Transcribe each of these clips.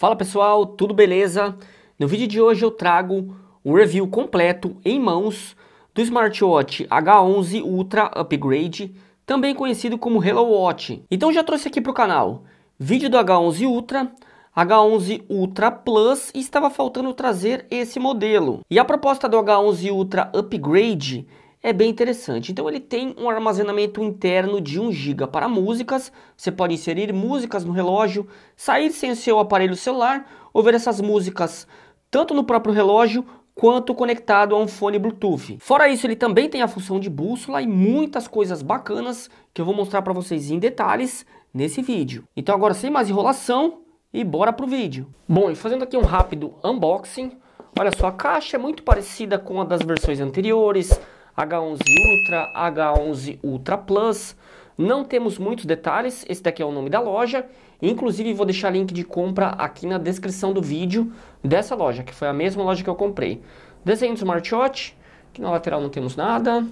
Fala pessoal, tudo beleza? No vídeo de hoje eu trago um review completo em mãos do smartwatch H11 Ultra Upgrade, também conhecido como Hello Watch. Então já trouxe aqui para o canal vídeo do H11 Ultra, H11 Ultra Plus e estava faltando trazer esse modelo. E a proposta do H11 Ultra Upgrade é bem interessante. Então ele tem um armazenamento interno de 1 GB para músicas, você pode inserir músicas no relógio, sair sem o seu aparelho celular, ouvir essas músicas tanto no próprio relógio quanto conectado a um fone Bluetooth. Fora isso, ele também tem a função de bússola e muitas coisas bacanas que eu vou mostrar para vocês em detalhes nesse vídeo. Então agora sem mais enrolação e bora pro vídeo. Bom, e fazendo aqui um rápido unboxing, olha só, a caixa é muito parecida com a das versões anteriores, H11 Ultra, H11 Ultra Plus. Não temos muitos detalhes, esse daqui é o nome da loja. Inclusive vou deixar link de compra aqui na descrição do vídeo dessa loja, que foi a mesma loja que eu comprei. Desenho do smartwatch, que na lateral não temos nada.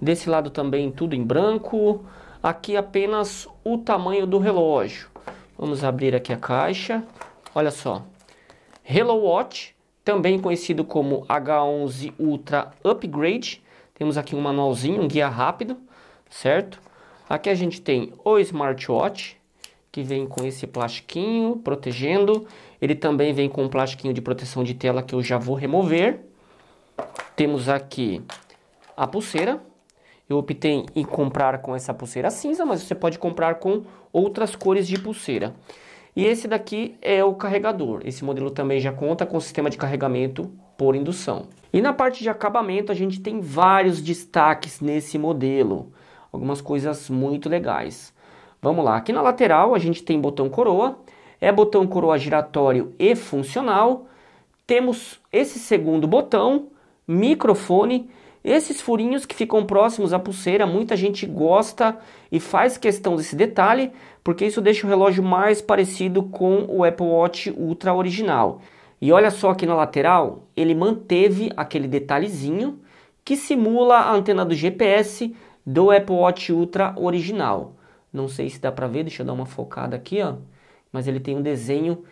Desse lado também tudo em branco. Aqui apenas o tamanho do relógio. Vamos abrir aqui a caixa. Olha só. Hello Watch, também conhecido como H11 Ultra Upgrade. Temos aqui um manualzinho, um guia rápido, certo? Aqui a gente tem o smartwatch, que vem com esse plastiquinho protegendo. Ele também vem com um plastiquinho de proteção de tela que eu já vou remover. Temos aqui a pulseira. Eu optei em comprar com essa pulseira cinza, mas você pode comprar com outras cores de pulseira. E esse daqui é o carregador. Esse modelo também já conta com sistema de carregamento por indução. E na parte de acabamento, a gente tem vários destaques nesse modelo. Algumas coisas muito legais. Vamos lá. Aqui na lateral, a gente tem botão coroa. É botão coroa giratório e funcional. Temos esse segundo botão, microfone. Esses furinhos que ficam próximos à pulseira, muita gente gosta e faz questão desse detalhe, porque isso deixa o relógio mais parecido com o Apple Watch Ultra original. E olha só aqui na lateral, ele manteve aquele detalhezinho que simula a antena do GPS do Apple Watch Ultra original. Não sei se dá para ver, deixa eu dar uma focada aqui, ó. Mas ele tem um desenho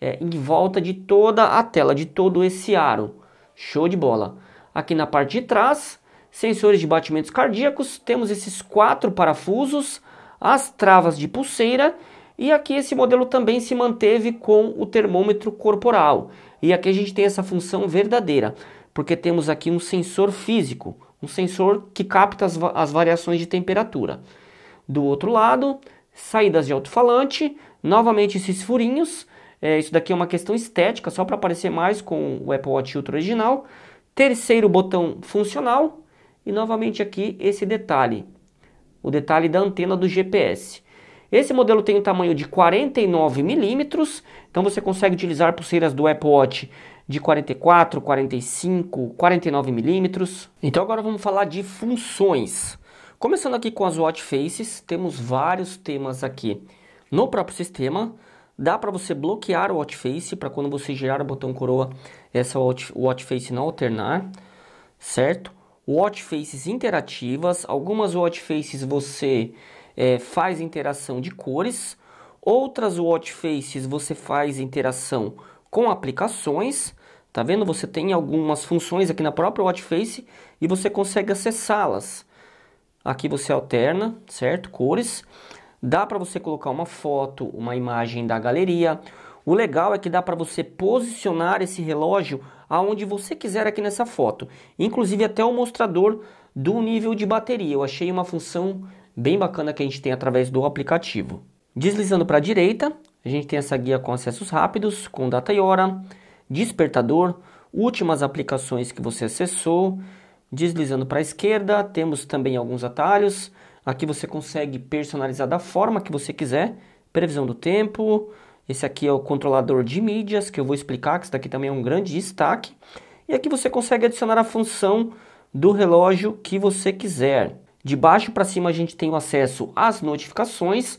é, em volta de toda a tela, de todo esse aro. Show de bola. Aqui na parte de trás, sensores de batimentos cardíacos, temos esses quatro parafusos, as travas de pulseira e aqui esse modelo também se manteve com o termômetro corporal. E aqui a gente tem essa função verdadeira, porque temos aqui um sensor físico, um sensor que capta as, as variações de temperatura. Do outro lado, saídas de alto-falante, novamente esses furinhos. É, isso daqui é uma questão estética, só para aparecer mais com o Apple Watch Ultra original. Terceiro botão funcional e novamente aqui esse detalhe, o detalhe da antena do GPS. Esse modelo tem um tamanho de 49 milímetros, então você consegue utilizar pulseiras do Apple Watch de 44, 45, 49 milímetros. Então agora vamos falar de funções. Começando aqui com as watch faces, temos vários temas aqui no próprio sistema. Dá para você bloquear o watch face para quando você girar o botão coroa, essa watch, watch face não alternar, certo? Watch faces interativas, algumas watch faces você é, faz interação de cores. Outras watch faces você faz interação com aplicações. Tá vendo? Você tem algumas funções aqui na própria watch face e você consegue acessá-las. Aqui você alterna, certo? Cores. Dá para você colocar uma foto, uma imagem da galeria. O legal é que dá para você posicionar esse relógio aonde você quiser aqui nessa foto. Inclusive até o mostrador do nível de bateria. Eu achei uma função bem bacana que a gente tem através do aplicativo. Deslizando para a direita, a gente tem essa guia com acessos rápidos, com data e hora, despertador, últimas aplicações que você acessou. Deslizando para a esquerda, temos também alguns atalhos. Aqui você consegue personalizar da forma que você quiser. Previsão do tempo. Esse aqui é o controlador de mídias, que eu vou explicar, que isso daqui também é um grande destaque. E aqui você consegue adicionar a função do relógio que você quiser. De baixo para cima a gente tem o acesso às notificações.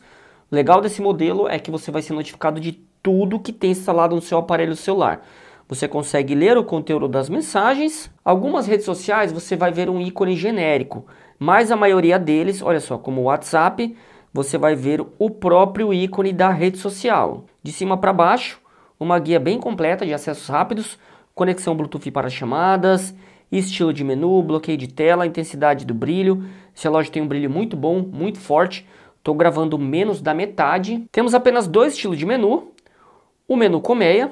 legal desse modelo é que você vai ser notificado de tudo que tem instalado no seu aparelho celular. Você consegue ler o conteúdo das mensagens. Algumas redes sociais você vai ver um ícone genérico, mas a maioria deles, olha só, como o WhatsApp, você vai ver o próprio ícone da rede social. De cima para baixo, uma guia bem completa de acessos rápidos, conexão Bluetooth para chamadas, estilo de menu, bloqueio de tela, intensidade do brilho, esse relógio tem um brilho muito bom, muito forte. Estou gravando menos da metade. Temos apenas dois estilos de menu. O menu colmeia,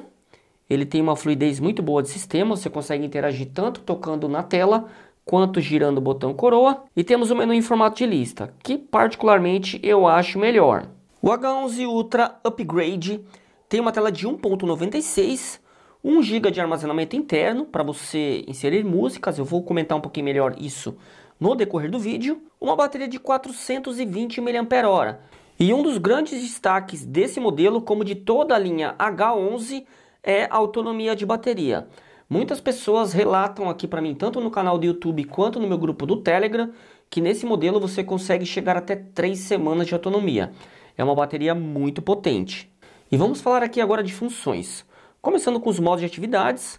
ele tem uma fluidez muito boa de sistema, você consegue interagir tanto tocando na tela quanto girando o botão coroa. E temos o menu em formato de lista, que particularmente eu acho melhor. O H11 Ultra Upgrade tem uma tela de 1.96, 1 GB de armazenamento interno para você inserir músicas. Eu vou comentar um pouquinho melhor isso no decorrer do vídeo, uma bateria de 420 mAh. E um dos grandes destaques desse modelo, como de toda a linha H11, é a autonomia de bateria. Muitas pessoas relatam aqui para mim, tanto no canal do YouTube quanto no meu grupo do Telegram, que nesse modelo você consegue chegar até 3 semanas de autonomia. É uma bateria muito potente. E vamos falar aqui agora de funções. Começando com os modos de atividades,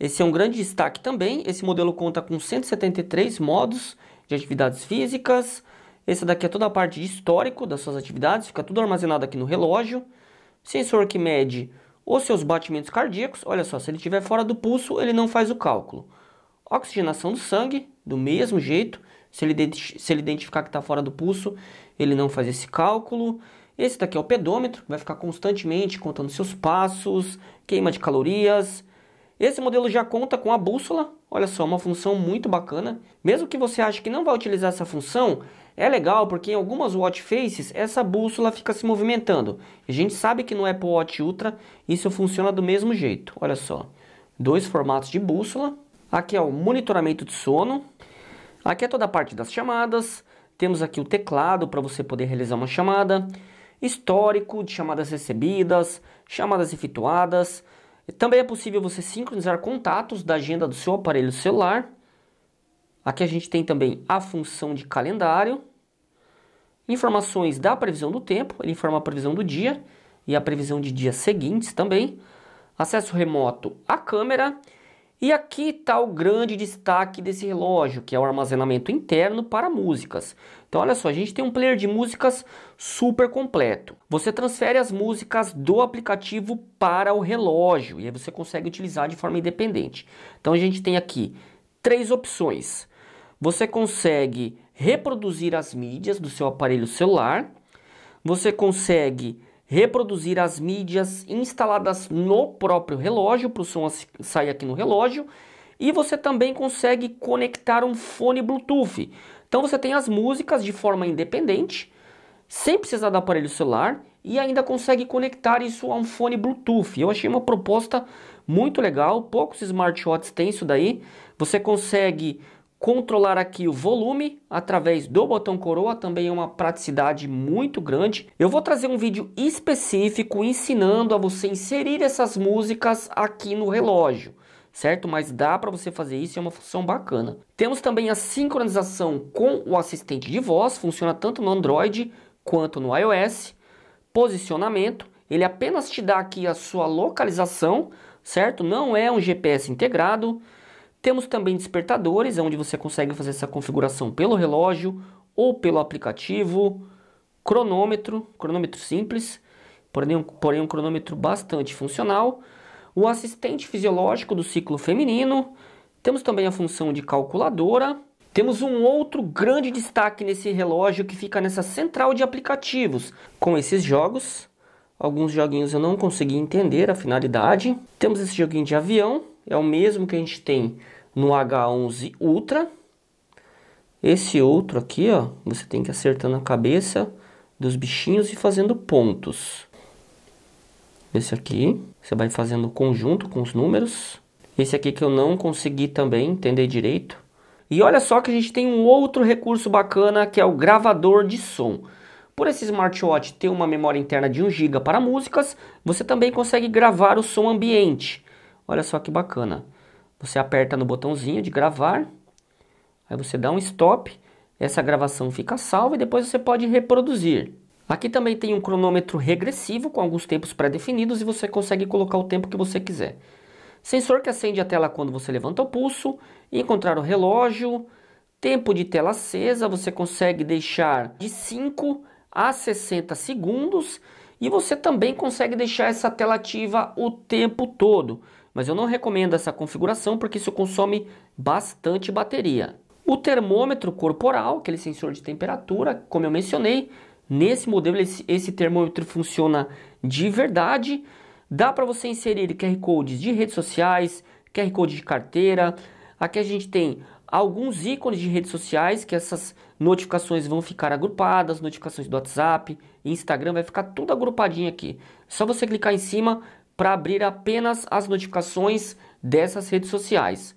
esse é um grande destaque também. Esse modelo conta com 173 modos de atividades físicas. Essa daqui é toda a parte histórica histórico das suas atividades, fica tudo armazenado aqui no relógio. Sensor que mede os seus batimentos cardíacos. Olha só, se ele estiver fora do pulso, ele não faz o cálculo. Oxigenação do sangue, do mesmo jeito. Se ele, se ele identificar que está fora do pulso, ele não faz esse cálculo. Esse daqui é o pedômetro, vai ficar constantemente contando seus passos, queima de calorias, esse modelo já conta com a bússola, olha só, uma função muito bacana. Mesmo que você ache que não vai utilizar essa função, é legal porque em algumas watch faces essa bússola fica se movimentando. A gente sabe que no Apple é Watch Ultra isso funciona do mesmo jeito, olha só. Dois formatos de bússola. Aqui é o monitoramento de sono. Aqui é toda a parte das chamadas. Temos aqui o teclado para você poder realizar uma chamada. Histórico de chamadas recebidas, chamadas efetuadas também é possível você sincronizar contatos da agenda do seu aparelho celular. Aqui a gente tem também a função de calendário, informações da previsão do tempo, ele informa a previsão do dia e a previsão de dias seguintes também, acesso remoto à câmera. E aqui está o grande destaque desse relógio, que é o armazenamento interno para músicas. Então, olha só, a gente tem um player de músicas super completo. Você transfere as músicas do aplicativo para o relógio e aí você consegue utilizar de forma independente. Então, a gente tem aqui três opções. Você consegue reproduzir as mídias do seu aparelho celular, você consegue reproduzir as mídias instaladas no próprio relógio, para o som sair aqui no relógio, e você também consegue conectar um fone Bluetooth. Então você tem as músicas de forma independente, sem precisar do aparelho celular e ainda consegue conectar isso a um fone Bluetooth. Eu achei uma proposta muito legal, poucos smartwatches têm isso daí. Você consegue controlar aqui o volume através do botão coroa, também é uma praticidade muito grande. Eu vou trazer um vídeo específico ensinando a você inserir essas músicas aqui no relógio certo? Mas dá para você fazer isso, é uma função bacana. Temos também a sincronização com o assistente de voz, funciona tanto no Android quanto no iOS. Posicionamento, ele apenas te dá aqui a sua localização, certo? Não é um GPS integrado. Temos também despertadores, onde você consegue fazer essa configuração pelo relógio ou pelo aplicativo. Cronômetro, cronômetro simples, porém um, porém um cronômetro bastante funcional o assistente fisiológico do ciclo feminino, temos também a função de calculadora. Temos um outro grande destaque nesse relógio que fica nessa central de aplicativos com esses jogos. Alguns joguinhos eu não consegui entender a finalidade. Temos esse joguinho de avião, é o mesmo que a gente tem no H11 Ultra. Esse outro aqui, ó, você tem que acertando a cabeça dos bichinhos e fazendo pontos. Esse aqui. Você vai fazendo conjunto com os números. Esse aqui que eu não consegui também entender direito. E olha só que a gente tem um outro recurso bacana que é o gravador de som. Por esse smartwatch ter uma memória interna de 1 GB para músicas, você também consegue gravar o som ambiente. Olha só que bacana. Você aperta no botãozinho de gravar, aí você dá um stop, essa gravação fica salva e depois você pode reproduzir. Aqui também tem um cronômetro regressivo com alguns tempos pré-definidos e você consegue colocar o tempo que você quiser. Sensor que acende a tela quando você levanta o pulso, encontrar o relógio, tempo de tela acesa, você consegue deixar de 5 a 60 segundos e você também consegue deixar essa tela ativa o tempo todo. Mas eu não recomendo essa configuração porque isso consome bastante bateria. O termômetro corporal, aquele sensor de temperatura, como eu mencionei, Nesse modelo, esse, esse termômetro funciona de verdade. Dá para você inserir QR codes de redes sociais, QR code de carteira. Aqui a gente tem alguns ícones de redes sociais que essas notificações vão ficar agrupadas, notificações do WhatsApp, Instagram, vai ficar tudo agrupadinho aqui. Só você clicar em cima para abrir apenas as notificações dessas redes sociais.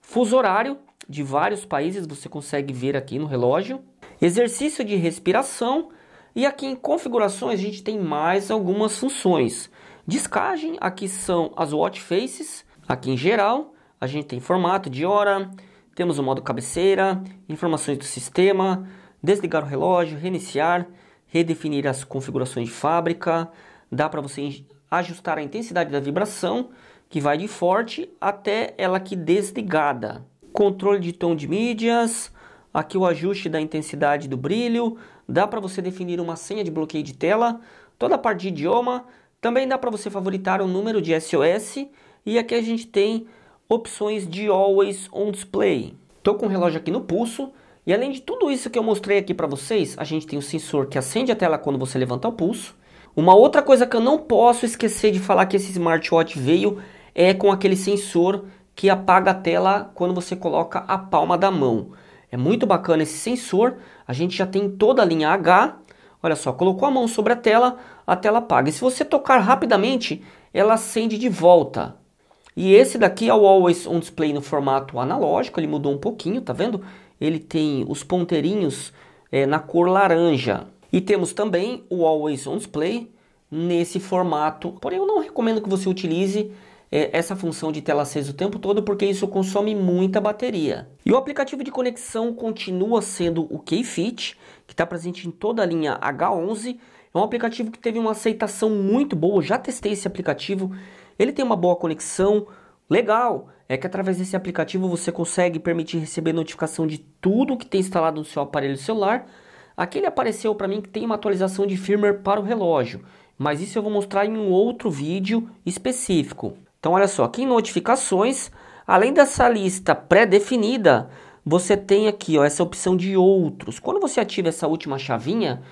Fuso horário de vários países você consegue ver aqui no relógio. Exercício de respiração, e aqui em configurações a gente tem mais algumas funções. Discagem, aqui são as watch faces, aqui em geral, a gente tem formato de hora, temos o modo cabeceira, informações do sistema, desligar o relógio, reiniciar, redefinir as configurações de fábrica, dá para você ajustar a intensidade da vibração, que vai de forte até ela que desligada. Controle de tom de mídias, aqui o ajuste da intensidade do brilho, dá para você definir uma senha de bloqueio de tela, toda a parte de idioma, também dá para você favoritar o número de SOS e aqui a gente tem opções de Always On Display. Estou com o relógio aqui no pulso e além de tudo isso que eu mostrei aqui para vocês, a gente tem o um sensor que acende a tela quando você levanta o pulso. Uma outra coisa que eu não posso esquecer de falar que esse smartwatch veio é com aquele sensor que apaga a tela quando você coloca a palma da mão. É muito bacana esse sensor. A gente já tem toda a linha H. Olha só, colocou a mão sobre a tela, a tela apaga. E se você tocar rapidamente, ela acende de volta. E esse daqui é o Always On Display no formato analógico, ele mudou um pouquinho, tá vendo? Ele tem os ponteirinhos é, na cor laranja. E temos também o Always On Display nesse formato, porém eu não recomendo que você utilize é, essa função de tela acesa o tempo todo porque isso consome muita bateria. E o aplicativo de conexão continua sendo o Keyfit, que está presente em toda a linha H11. É um aplicativo que teve uma aceitação muito boa, já testei esse aplicativo. Ele tem uma boa conexão, legal. É que através desse aplicativo você consegue permitir receber notificação de tudo que tem instalado no seu aparelho celular. Aqui ele apareceu para mim que tem uma atualização de firmware para o relógio, mas isso eu vou mostrar em um outro vídeo específico. Então, olha só, aqui em notificações, além dessa lista pré-definida, você tem aqui ó, essa opção de outros. Quando você ativa essa última chavinha,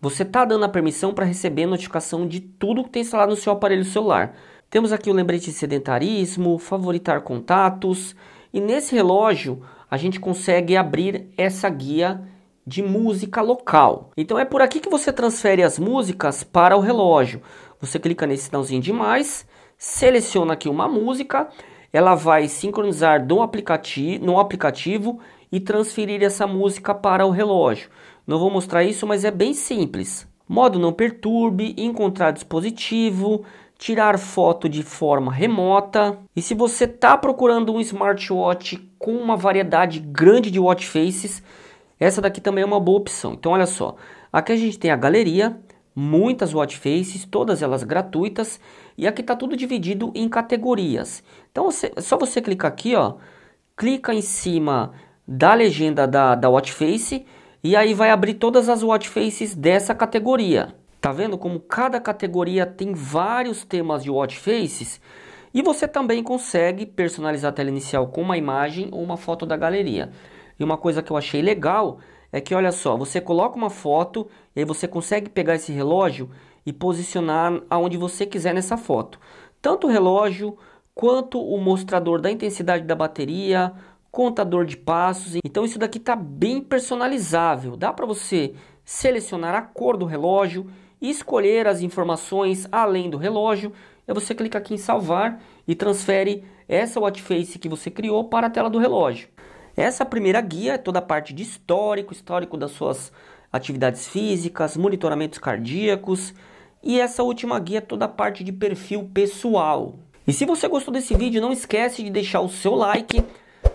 você está dando a permissão para receber notificação de tudo que tem instalado no seu aparelho celular. Temos aqui o lembrete de sedentarismo, favoritar contatos, e nesse relógio a gente consegue abrir essa guia de música local. Então é por aqui que você transfere as músicas para o relógio. Você clica nesse sinalzinho de mais seleciona aqui uma música, ela vai sincronizar aplicativo, no aplicativo e transferir essa música para o relógio. Não vou mostrar isso, mas é bem simples. Modo não perturbe, encontrar dispositivo, tirar foto de forma remota. E se você está procurando um smartwatch com uma variedade grande de watch faces, essa daqui também é uma boa opção. Então olha só, aqui a gente tem a galeria, muitas watch faces, todas elas gratuitas. E aqui está tudo dividido em categorias. Então você, só você clicar aqui, ó, clica em cima da legenda da, da watch face e aí vai abrir todas as watch faces dessa categoria. Tá vendo como cada categoria tem vários temas de watch faces? E você também consegue personalizar a tela inicial com uma imagem ou uma foto da galeria. E uma coisa que eu achei legal é que, olha só, você coloca uma foto e aí você consegue pegar esse relógio e posicionar aonde você quiser nessa foto. Tanto o relógio quanto o mostrador da intensidade da bateria, contador de passos. Então isso daqui está bem personalizável. Dá para você selecionar a cor do relógio, escolher as informações além do relógio. É você clica aqui em salvar e transfere essa face que você criou para a tela do relógio. Essa primeira guia é toda a parte de histórico, histórico das suas atividades físicas, monitoramentos cardíacos, e essa última guia é toda a parte de perfil pessoal. E se você gostou desse vídeo, não esquece de deixar o seu like.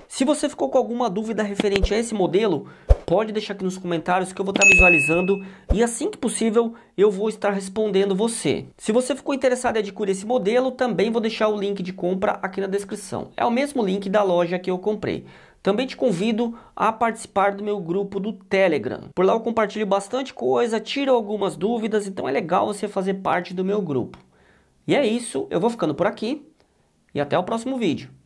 Se você ficou com alguma dúvida referente a esse modelo, pode deixar aqui nos comentários que eu vou estar visualizando e assim que possível eu vou estar respondendo você. Se você ficou interessado em adquirir esse modelo, também vou deixar o link de compra aqui na descrição. É o mesmo link da loja que eu comprei. Também te convido a participar do meu grupo do Telegram. Por lá eu compartilho bastante coisa, tiro algumas dúvidas, então é legal você fazer parte do meu grupo. E é isso, eu vou ficando por aqui e até o próximo vídeo.